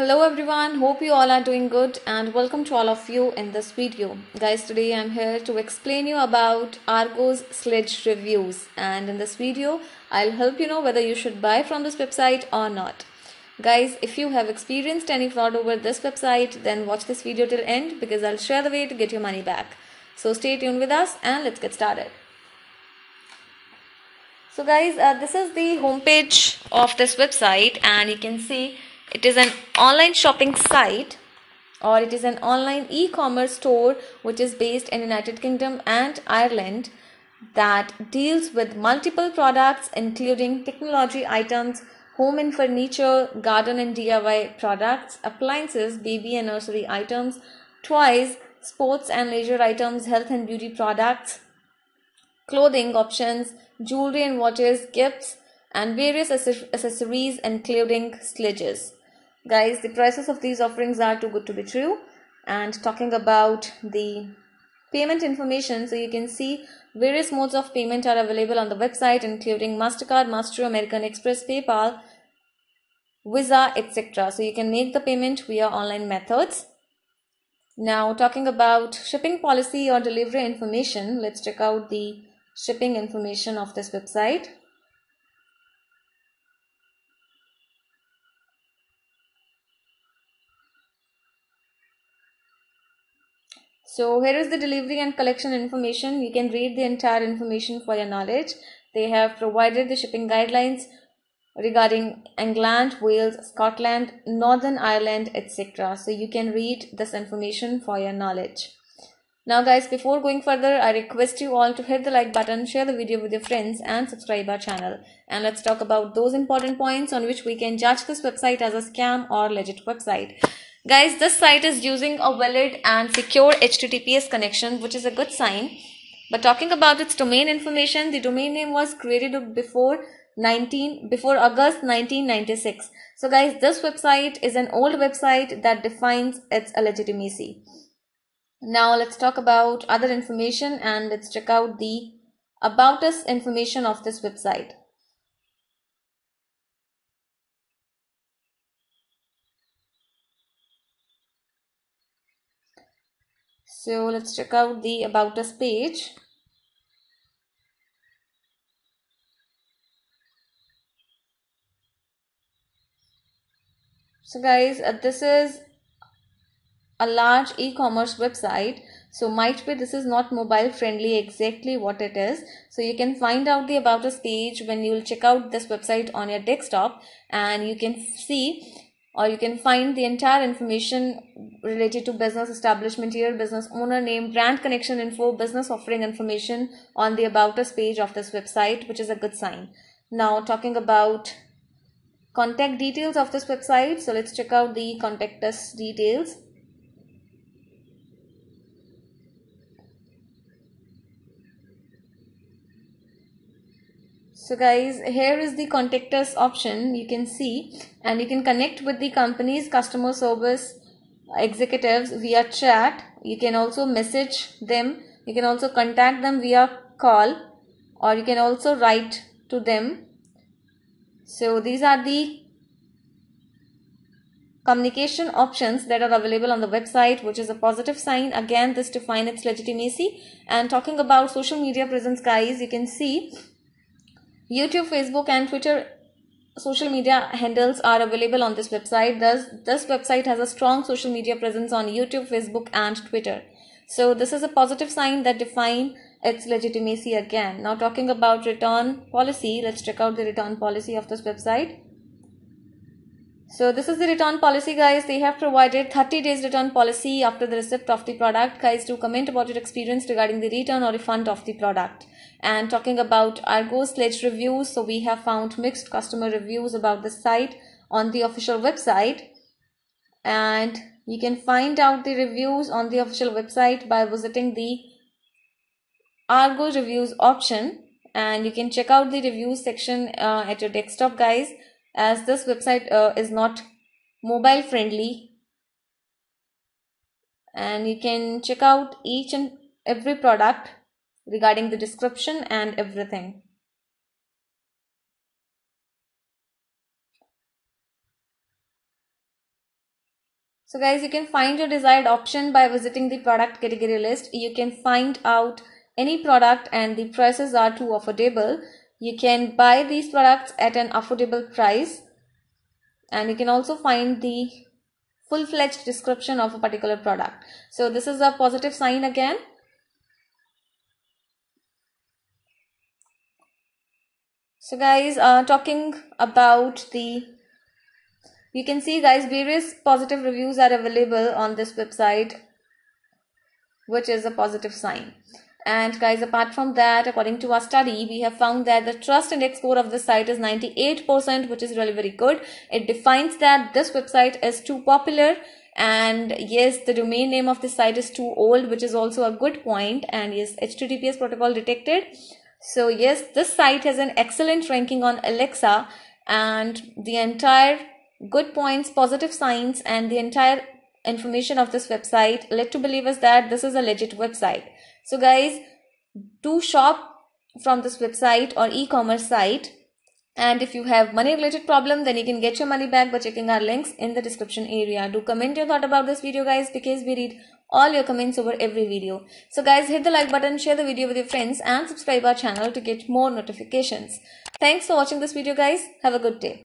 hello everyone hope you all are doing good and welcome to all of you in this video guys today i'm here to explain you about argo's sledge reviews and in this video i'll help you know whether you should buy from this website or not guys if you have experienced any fraud over this website then watch this video till end because i'll share the way to get your money back so stay tuned with us and let's get started so guys uh, this is the homepage of this website and you can see it is an online shopping site or it is an online e-commerce store which is based in United Kingdom and Ireland that deals with multiple products including technology items, home and furniture, garden and DIY products, appliances, baby and nursery items, toys, sports and leisure items, health and beauty products, clothing options, jewelry and watches, gifts, and various accessories including sledges guys the prices of these offerings are too good to be true and talking about the payment information so you can see various modes of payment are available on the website including mastercard master american express paypal visa etc so you can make the payment via online methods now talking about shipping policy or delivery information let's check out the shipping information of this website So here is the delivery and collection information. You can read the entire information for your knowledge. They have provided the shipping guidelines regarding England, Wales, Scotland, Northern Ireland, etc. So you can read this information for your knowledge. Now guys, before going further, I request you all to hit the like button, share the video with your friends and subscribe our channel. And let's talk about those important points on which we can judge this website as a scam or legit website. Guys, this site is using a valid and secure HTTPS connection, which is a good sign. But talking about its domain information, the domain name was created before 19 before August 1996. So guys, this website is an old website that defines its legitimacy. Now let's talk about other information and let's check out the about us information of this website. So let's check out the About Us page. So guys, uh, this is a large e-commerce website. So might be this is not mobile friendly exactly what it is. So you can find out the About Us page when you will check out this website on your desktop and you can see or you can find the entire information related to business establishment here, business owner name, brand connection info, business offering information on the About Us page of this website, which is a good sign. Now, talking about contact details of this website, so let's check out the contact us details. so guys here is the contact us option you can see and you can connect with the company's customer service executives via chat you can also message them you can also contact them via call or you can also write to them so these are the communication options that are available on the website which is a positive sign again this defines its legitimacy and talking about social media presence guys you can see YouTube, Facebook, and Twitter social media handles are available on this website. Thus, this website has a strong social media presence on YouTube, Facebook, and Twitter. So, this is a positive sign that define its legitimacy again. Now, talking about return policy, let's check out the return policy of this website. So this is the return policy guys. They have provided 30 days return policy after the receipt of the product. Guys do comment about your experience regarding the return or refund of the product. And talking about Argo Sledge reviews. So we have found mixed customer reviews about the site on the official website. And you can find out the reviews on the official website by visiting the Argo reviews option. And you can check out the reviews section uh, at your desktop guys as this website uh, is not mobile friendly and you can check out each and every product regarding the description and everything So guys, you can find your desired option by visiting the product category list. You can find out any product and the prices are too affordable. You can buy these products at an affordable price and you can also find the full-fledged description of a particular product. So this is a positive sign again. So guys, uh, talking about the, you can see guys, various positive reviews are available on this website, which is a positive sign. And guys, apart from that, according to our study, we have found that the trust index score of the site is 98%, which is really very good. It defines that this website is too popular and yes the domain name of the site is too old which is also a good point and yes https protocol detected so yes this site has an excellent ranking on alexa and the entire good points positive signs and the entire information of this website led to believers that this is a legit website. So, guys, do shop from this website or e commerce site. And if you have money related problem, then you can get your money back by checking our links in the description area. Do comment your thought about this video, guys, because we read all your comments over every video. So guys, hit the like button, share the video with your friends and subscribe our channel to get more notifications. Thanks for watching this video guys. Have a good day.